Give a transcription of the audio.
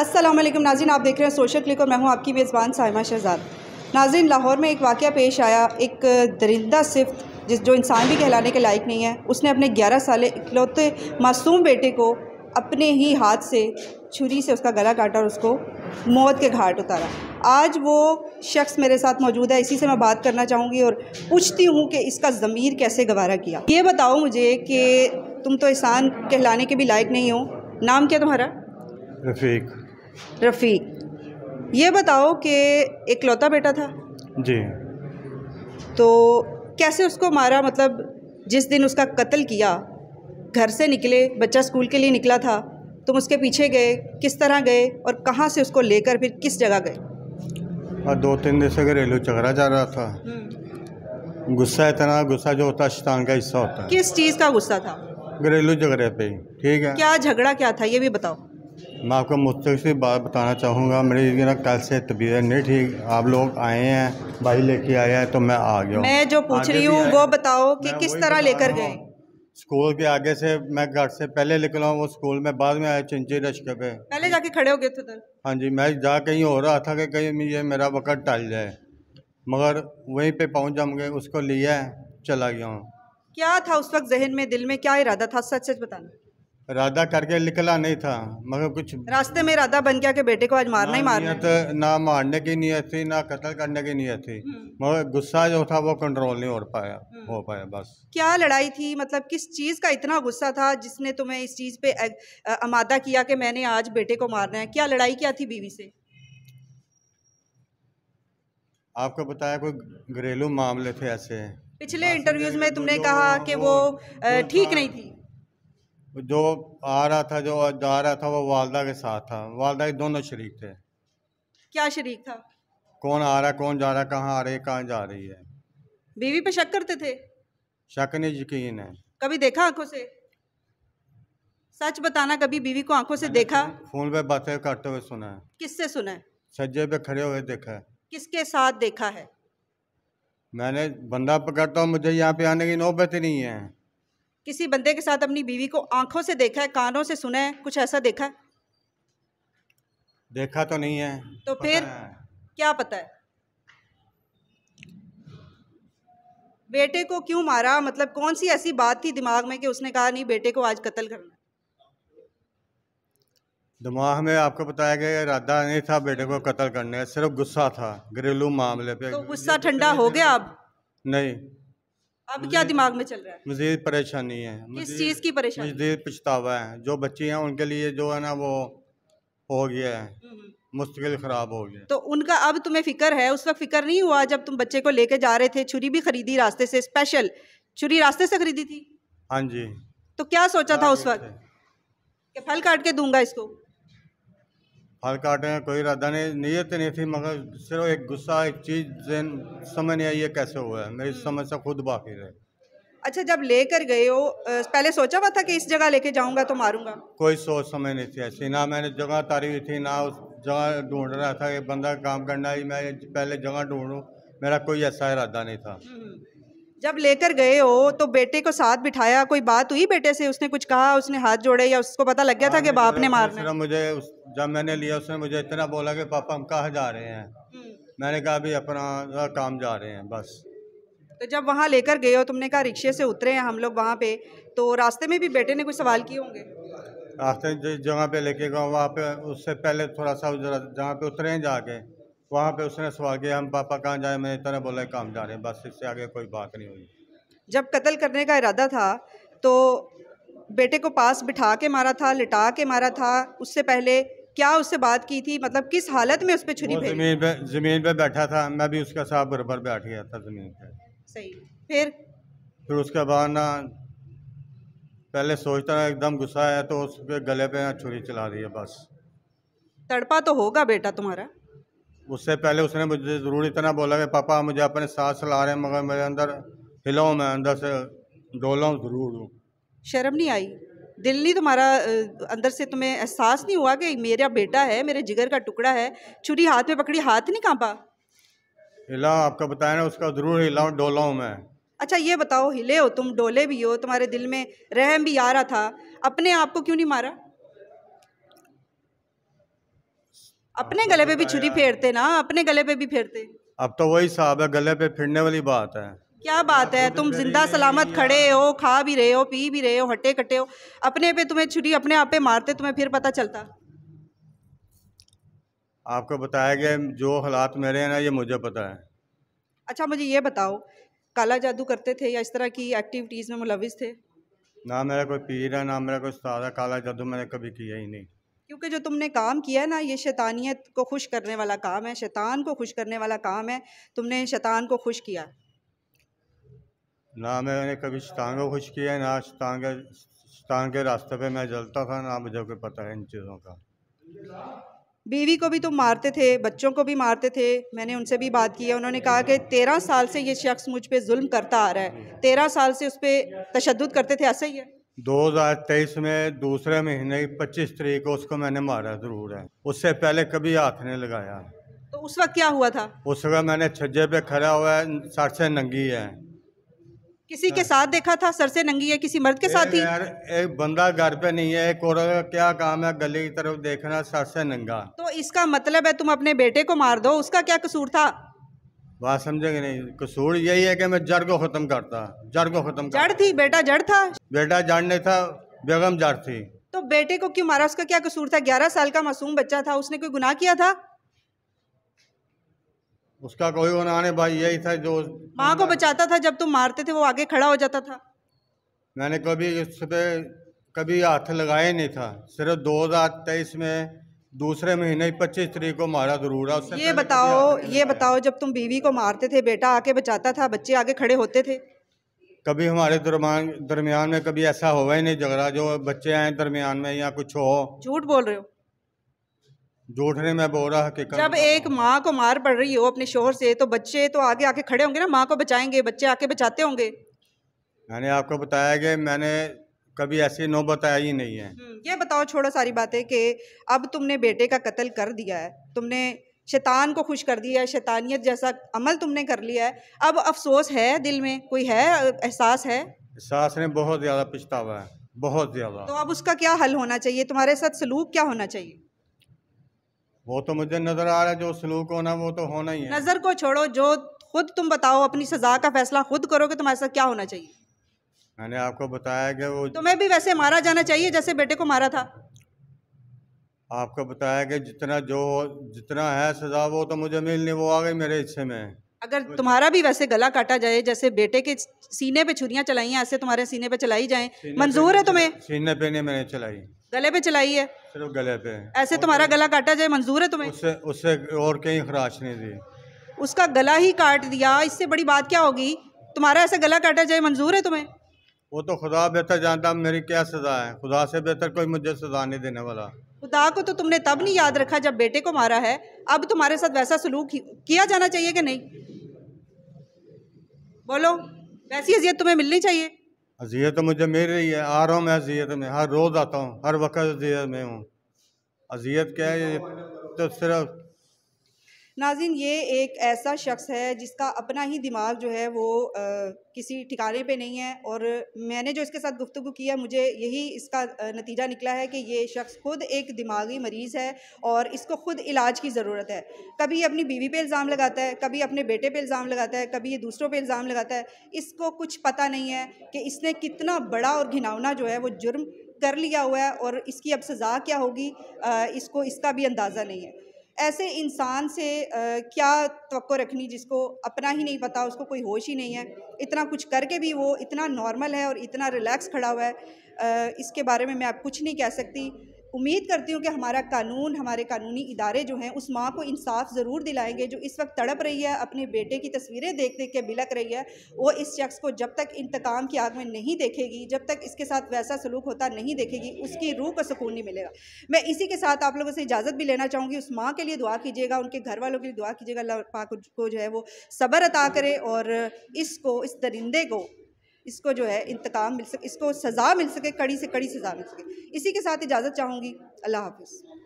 असलम नाजिन आप देख रहे हैं सोशल क्लिक और मैं हूँ आपकी मेज़बान साइमा शहजाद नाजिन लाहौर में एक वाक़ पेश आया एक दरिंदा सिफ्त जिस जो इंसान भी कहलाने के लायक नहीं है उसने अपने ग्यारह साल इकलौते मासूम बेटे को अपने ही हाथ से छुरी से उसका गला काटा और उसको मौत के घाट उतारा आज वो शख्स मेरे साथ मौजूद है इसी से मैं बात करना चाहूँगी और पूछती हूँ कि इसका ज़मीर कैसे गवारा किया ये बताओ मुझे कि तुम तो इंसान कहलाने के भी लायक नहीं हो नाम क्या तुम्हारा रफ़ीक रफ़ीक ये बताओ कि इकलौता बेटा था जी तो कैसे उसको मारा मतलब जिस दिन उसका कत्ल किया घर से निकले बच्चा स्कूल के लिए निकला था तुम उसके पीछे गए किस तरह गए और कहाँ से उसको लेकर फिर किस जगह गए और दो तीन दिन से घरेलू चकरा जा रहा था हम्म। गुस्सा इतना गुस्सा जो होता है शैतान का हिस्सा होता है किस चीज़ का गुस्सा था घरेलू झगड़े पे ठीक है क्या झगड़ा क्या था ये भी बताओ मैं आपको मुझसे से बात बताना चाहूँगा मेरी ना कल से तबीयत नहीं ठीक आप लोग आए हैं भाई लेके आए हैं तो मैं आ गया मैं जो पूछ रही हूँ वो बताओ कि किस तरह लेकर गए स्कूल के आगे से मैं घर से पहले निकला हूँ वो स्कूल में बाद में आया चिंची रश्के पे पहले जाके खड़े हो गए थे हाँ जी मैं जा कहीं हो रहा था कि कहीं ये मेरा वक़्त टल जाए मगर वहीं पे पहुँच जाऊँगे उसको लिया चला गया हूँ क्या था उस वक्त जहन में दिल में क्या इरादा था सच सच बताना राधा करके निकला नहीं था मगर कुछ रास्ते में राधा बन गया के बेटे को आज मारना ही मारना नियत ना मारने की नीयत थी ना कत्ल करने की नीयत थी हम्म। मगर गुस्सा जो था वो कंट्रोल नहीं हो पाया हम्म। हो पाया बस क्या लड़ाई थी मतलब किस चीज़ का इतना गुस्सा था जिसने तुम्हें इस चीज़ पे आमादा किया कि मैंने आज बेटे को मारना है क्या लड़ाई क्या थी बीवी से आपको बताया कोई घरेलू मामले थे ऐसे पिछले इंटरव्यूज में तुमने कहा कि वो ठीक नहीं थी जो आ रहा था जो जा रहा था वो वालदा के साथ था वालदा के दोनों शरीक थे क्या शरीक था कौन आ रहा कौन जा रहा कहाँ आ रही है कहाँ जा रही है बीवी पे शक करते थे शक नहीं यकीन है कभी देखा आंखों से सच बताना कभी बीवी को आंखों से देखा फोन पे बातें करते हुए सुना है किससे सुना है सज्जे पे खड़े हुए देखा है किसके साथ देखा है मैंने बंदा पकड़ता हूँ मुझे यहाँ पे आने की नौबत ही नहीं है किसी बंदे के साथ अपनी बीवी को आंखों से देखा है कानों से सुना है कुछ ऐसा देखा है देखा तो नहीं है तो फिर क्या पता है बेटे को क्यों मारा मतलब कौन सी ऐसी बात थी दिमाग में कि उसने कहा नहीं बेटे को आज कत्ल करना दिमाग में आपको बताया गया इरादा नहीं था बेटे को कत्ल करने सिर्फ गुस्सा था घरेलू मामले पे तो गुस्सा ठंडा हो गया अब नहीं अब क्या दिमाग में चल रहा है मजीद परेशानी है किस चीज़ की परेशानी मजीद पछतावा है जो बच्चे हैं उनके लिए जो है ना वो हो गया है हम्म। मुश्किल खराब हो गया तो उनका अब तुम्हें फिक्र है उस वक्त फिक्र नहीं हुआ जब तुम बच्चे को लेके जा रहे थे छुरी भी खरीदी रास्ते से स्पेशल छुरी रास्ते से खरीदी थी हाँ जी तो क्या सोचा था उस वक्त फल काट के दूंगा इसको फल काटने का कोई इरादा नहीं नीयत नहीं थी मगर सिर्फ एक गुस्सा एक चीज़ जहन समझ नहीं आई ये कैसे हुआ है मेरी समझ से खुद बाकी है अच्छा जब लेकर गए हो पहले सोचा हुआ था कि इस जगह लेके जाऊंगा तो मारूंगा कोई सोच समझ नहीं थी ऐसी ना मैंने जगह तारी हुई थी ना उस जगह ढूंढ रहा था कि बंदा काम करना ही मैं पहले जगह ढूंढूँ मेरा कोई ऐसा इरादा नहीं था हम्म। जब लेकर गए हो तो बेटे को साथ बिठाया कोई बात हुई बेटे से उसने कुछ कहा उसने हाथ जोड़े या उसको पता लग गया था हाँ, कि बाप ने मारना मुझे जब मैंने लिया उसने मुझे इतना बोला कि पापा हम कहा जा रहे हैं हम्म। मैंने कहा अभी अपना काम जा रहे हैं बस तो जब वहाँ लेकर गए हो तुमने कहा रिक्शे से उतरे हैं हम लोग वहाँ पे तो रास्ते में भी बेटे ने कुछ सवाल किए होंगे रास्ते जिस जगह पे लेके गए वहाँ पे उससे पहले थोड़ा सा जहाँ पे उतरे हैं जाके वहाँ पे उसने सवाल किया हम पापा कहाँ जाए मैं इतना बोला काम जा रहे हैं बस इससे आगे कोई बात नहीं हुई जब कत्ल करने का इरादा था तो बेटे को पास बिठा के मारा था लिटा के मारा था उससे पहले क्या उससे बात की थी मतलब किस हालत में उस पर छुरी जमीन पे जमीन पे बैठा था मैं भी उसके साथ बरबर बैठ गया था जमीन पे सही फिर फिर उसके बाद ना पहले सोचता ना एकदम गुस्सा आया तो उस गले पे छुरी चला दी है बस तड़पा तो होगा बेटा तुम्हारा उससे पहले उसने मुझे ज़रूर इतना बोला कि पापा मुझे अपने साथ चला रहे हैं मगर मेरे अंदर हिलाऊँ मैं अंदर से डोलाऊँ ज़रूर हूँ शर्म नहीं आई दिल नहीं तुम्हारा अंदर से तुम्हें एहसास नहीं हुआ कि मेरा बेटा है मेरे जिगर का टुकड़ा है छुरी हाथ में पकड़ी हाथ नहीं कांपा हिला आपका बताया ना उसका ज़रूर हिलाऊँ डोलाऊँ मैं अच्छा ये बताओ हिले हो तुम डोले भी हो तुम्हारे दिल में रहम भी आ रहा था अपने आप को क्यों नहीं मारा हाँ, अपने तो गले पे भी तो छुरी फेरते ना अपने गले पे भी फेरते अब तो वही साहब है गले पे फिरने वाली बात है क्या बात है तो तुम जिंदा सलामत खड़े हो खा भी रहे हो पी भी रहे हो हटे कट्टे हो अपने पे तुम्हें छुरी अपने आप पे मारते तुम्हें फिर पता चलता आपको बताया गया जो हालात मेरे हैं ना ये मुझे पता है अच्छा मुझे ये बताओ काला जादू करते थे या इस तरह की एक्टिविटीज़ में मुलविस थे ना मेरा कोई पीर है ना मेरा कोई उस्ताद है काला जादू मैंने कभी किया ही नहीं क्योंकि जो तुमने काम किया है ना ये शैतानियत को खुश करने वाला काम है शैतान को खुश करने वाला काम है तुमने शैतान को खुश किया ना मैंने कभी शैतान को खुश किया ना शैतान के शैतान के रास्ते पे मैं जलता था ना मुझे कोई पता है इन चीज़ों का बीवी को भी तुम मारते थे बच्चों को भी मारते थे मैंने उनसे भी बात की है उन्होंने कहा कि तेरह साल से ये शख्स मुझ पर जुल्म करता आ रहा है तेरह साल से उस पर तशद करते थे ऐसा ही है 2023 में दूसरे महीने की पच्चीस तरीक को उसको मैंने मारा जरूर है उससे पहले कभी हाथ नहीं लगाया तो उस वक्त क्या हुआ था उस वक्त मैंने छज्जे पे खड़ा हुआ है सर से नंगी है किसी के साथ देखा था सर से नंगी है किसी मर्द के साथ ही यार एक बंदा घर पे नहीं है एक और क्या काम है गली की तरफ देखना सर से नंगा तो इसका मतलब है तुम अपने बेटे को मार दो उसका क्या कसूर था बात समझेंगे नहीं कसूर यही है कि मैं जड़ को ख़त्म करता जड़ को ख़त्म जड़ थी बेटा जड़ था बेटा जड़ नहीं था बेगम जड़ थी तो बेटे को क्यों मारा उसका क्या कसूर था ग्यारह साल का मासूम बच्चा था उसने कोई गुनाह किया था उसका कोई गुनाह नहीं भाई यही था जो माँ को बचाता था जब तुम मारते थे वो आगे खड़ा हो जाता था मैंने कभी उस पर कभी हाथ लगाया नहीं था सिर्फ दो हजार तेईस में दूसरे महीने पच्चीस तरीक को मारा जरूर है उससे ये बताओ ये बताओ जब तुम बीवी को मारते थे बेटा आके बचाता था बच्चे आगे खड़े होते थे कभी हमारे दरमान दरमियान में कभी ऐसा हुआ ही नहीं झगड़ा जो बच्चे आए दरमियान में या कुछ हो झूठ बोल रहे हो झूठ नहीं मैं बोल रहा हकीकत जब एक माँ को मार पड़ रही हो अपने शोर से तो बच्चे तो आगे आके खड़े होंगे ना माँ को बचाएंगे बच्चे आके बचाते होंगे मैंने आपको बताया कि मैंने कभी ऐसी नौबत आई नहीं है हम्म, ये बताओ छोड़ो सारी बातें कि अब तुमने बेटे का कत्ल कर दिया है तुमने शैतान को खुश कर दिया है शैतानियत जैसा अमल तुमने कर लिया है अब अफसोस है दिल में कोई है एहसास है एहसास ने बहुत ज़्यादा पछतावा है बहुत ज़्यादा तो अब उसका क्या हल होना चाहिए तुम्हारे साथ सलूक क्या होना चाहिए वो तो मुझे नज़र आ रहा है जो सलूक होना वो तो होना ही है नज़र को छोड़ो जो खुद तुम बताओ अपनी सज़ा का फैसला खुद करो कि तुम्हारे साथ क्या होना चाहिए मैंने आपको बताया कि वो तुम्हें भी वैसे मारा जाना चाहिए जैसे बेटे को मारा था आपको बताया कि जितना जो जितना है सजा वो तो मुझे मिलनी वो आ गई मेरे हिस्से में अगर तुम्हारा भी वैसे गला काटा जाए जैसे बेटे के सीने पे छुरियां चलाई हैं ऐसे तुम्हारे सीने पे चलाई जाए मंजूर है तुम्हें सीने पे नहीं मैंने चलाई गले पे चलाई है सिर्फ गले पे ऐसे तुम्हारा गला काटा जाए मंजूर है तुम्हें उससे उससे और कहीं खराश नहीं दी उसका गला ही काट दिया इससे बड़ी बात क्या होगी तुम्हारा ऐसे गला काटा जाए मंजूर है तुम्हें वो तो खुदा बेहतर जानता मेरी क्या सजा है खुदा से बेहतर कोई मुझे सजा नहीं देने वाला खुदा को तो तुमने तब नहीं याद रखा जब बेटे को मारा है अब तुम्हारे साथ वैसा सलूक किया जाना चाहिए कि नहीं बोलो वैसी अजियत तुम्हें मिलनी चाहिए अजियत तो मुझे मिल रही है आ रहा हूँ मैं अजियत में हर रोज़ आता हूँ हर वक्त अजियत में हूँ अजियत क्या है तो सिर्फ नाजिन ये एक ऐसा शख्स है जिसका अपना ही दिमाग जो है वो आ, किसी ठिकाने पे नहीं है और मैंने जो इसके साथ गुफ्तु किया मुझे यही इसका नतीजा निकला है कि ये शख्स खुद एक दिमागी मरीज़ है और इसको खुद इलाज की ज़रूरत है कभी अपनी बीवी पे इल्ज़ाम लगाता है कभी अपने बेटे पे इल्ज़ाम लगाता है कभी ये दूसरों पे इल्ज़ाम लगाता है इसको कुछ पता नहीं है कि इसने कितना बड़ा और घिनावना जो है वो जुर्म कर लिया हुआ है और इसकी अब सज़ा क्या होगी इसको इसका भी अंदाज़ा नहीं है ऐसे इंसान से क्या तो रखनी जिसको अपना ही नहीं पता उसको कोई होश ही नहीं है इतना कुछ करके भी वो इतना नॉर्मल है और इतना रिलैक्स खड़ा हुआ है इसके बारे में मैं आप कुछ नहीं कह सकती उम्मीद करती हूँ कि हमारा कानून हमारे कानूनी इदारे जो हैं उस माँ को इंसाफ ज़रूर दिलाएंगे जो इस वक्त तड़प रही है अपने बेटे की तस्वीरें देख देख के बिलक रही है वो इस शख्स को जब तक इंतकाम की आग में नहीं देखेगी जब तक इसके साथ वैसा सलूक होता नहीं देखेगी उसकी रूह को सुकून नहीं मिलेगा मैं इसी के साथ आप लोगों से इजाज़त भी लेना चाहूँगी उस माँ के लिए दुआ कीजिएगा उनके घर वालों के लिए दुआ कीजिएगा अल्लाह पाक को जो है वो सब्र अता करे और इसको इस दरिंदे को इसको जो है इंतकाम मिल सके इसको सज़ा मिल सके कड़ी से कड़ी सज़ा मिल सके इसी के साथ इजाज़त चाहूँगी अल्लाह हाफिज़